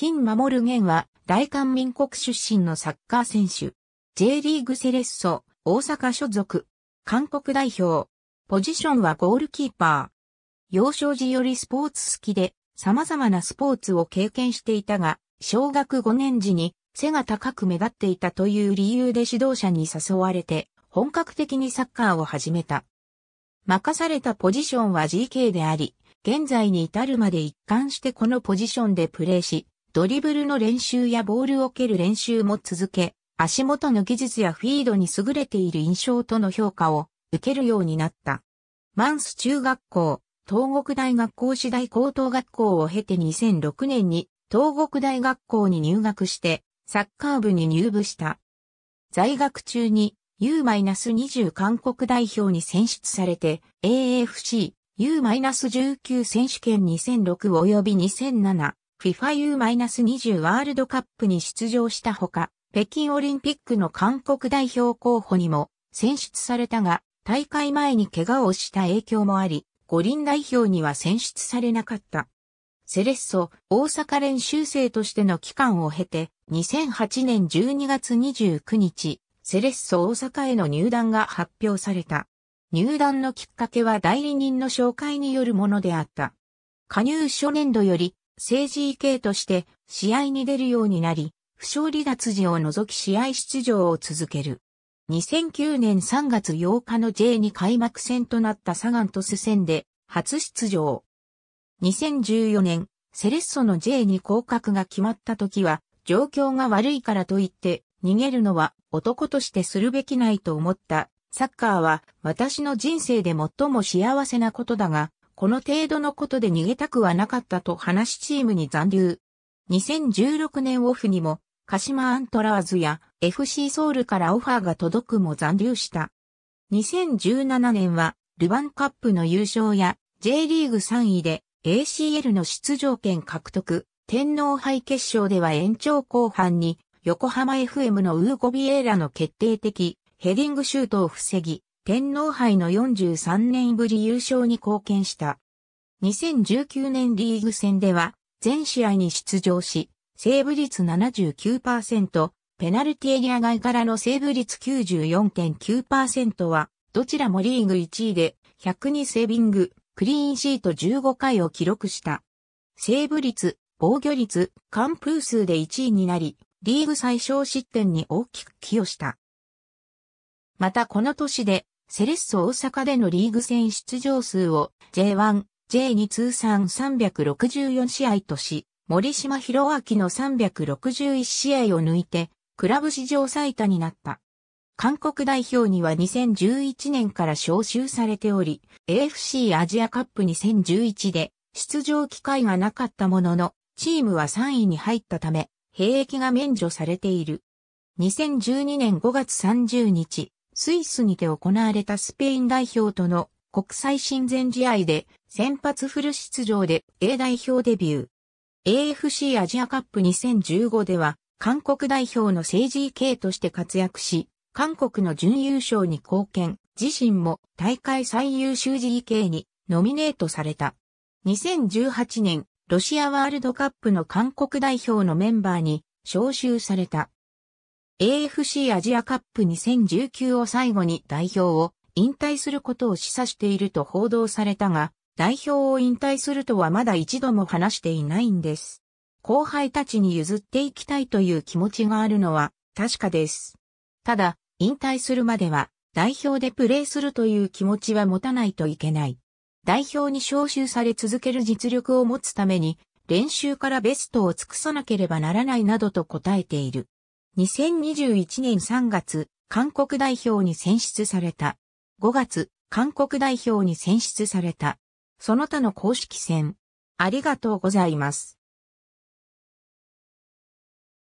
金守る元は、大韓民国出身のサッカー選手。J リーグセレッソ、大阪所属。韓国代表。ポジションはゴールキーパー。幼少時よりスポーツ好きで、様々なスポーツを経験していたが、小学5年時に背が高く目立っていたという理由で指導者に誘われて、本格的にサッカーを始めた。任されたポジションは GK であり、現在に至るまで一貫してこのポジションでプレーし、ドリブルの練習やボールを蹴る練習も続け、足元の技術やフィードに優れている印象との評価を受けるようになった。マンス中学校、東国大学校次第高等学校を経て2006年に東国大学校に入学してサッカー部に入部した。在学中に U-20 韓国代表に選出されて AFC U-19 選手権2006及び2007 FIFAU-20 ワールドカップに出場したほか、北京オリンピックの韓国代表候補にも選出されたが、大会前に怪我をした影響もあり、五輪代表には選出されなかった。セレッソ大阪練習生としての期間を経て、2008年12月29日、セレッソ大阪への入団が発表された。入団のきっかけは代理人の紹介によるものであった。加入初年度より政治 EK として試合に出るようになり、負傷離脱時を除き試合出場を続ける。2009年3月8日の J2 開幕戦となったサガントス戦で初出場。2014年、セレッソの J2 降格が決まった時は、状況が悪いからといって逃げるのは男としてするべきないと思った。サッカーは私の人生で最も幸せなことだが、この程度のことで逃げたくはなかったと話しチームに残留。2016年オフにも、鹿島アントラーズや FC ソウルからオファーが届くも残留した。2017年は、ルヴァンカップの優勝や J リーグ3位で ACL の出場権獲得、天皇杯決勝では延長後半に横浜 FM のウーゴビエーラの決定的ヘディングシュートを防ぎ、天皇杯の43年ぶり優勝に貢献した。2019年リーグ戦では、全試合に出場し、セーブ率79%、ペナルティエリア外からのセーブ率94.9%は、どちらもリーグ1位で、102セービング、クリーンシート15回を記録した。セーブ率、防御率、完封数で1位になり、リーグ最小失点に大きく寄与した。またこの年で、セレッソ大阪でのリーグ戦出場数を J1、J2 通算364試合とし、森島博明の361試合を抜いて、クラブ史上最多になった。韓国代表には2011年から招集されており、AFC アジアカップ2011で出場機会がなかったものの、チームは3位に入ったため、兵役が免除されている。2012年5月30日、スイスにて行われたスペイン代表との国際親善試合で先発フル出場で A 代表デビュー。AFC アジアカップ2015では韓国代表の政治系として活躍し、韓国の準優勝に貢献、自身も大会最優秀 GK にノミネートされた。2018年、ロシアワールドカップの韓国代表のメンバーに招集された。AFC アジアカップ2019を最後に代表を引退することを示唆していると報道されたが、代表を引退するとはまだ一度も話していないんです。後輩たちに譲っていきたいという気持ちがあるのは確かです。ただ、引退するまでは代表でプレーするという気持ちは持たないといけない。代表に招集され続ける実力を持つために、練習からベストを尽くさなければならないなどと答えている。2021年3月、韓国代表に選出された。5月、韓国代表に選出された。その他の公式戦。ありがとうございます。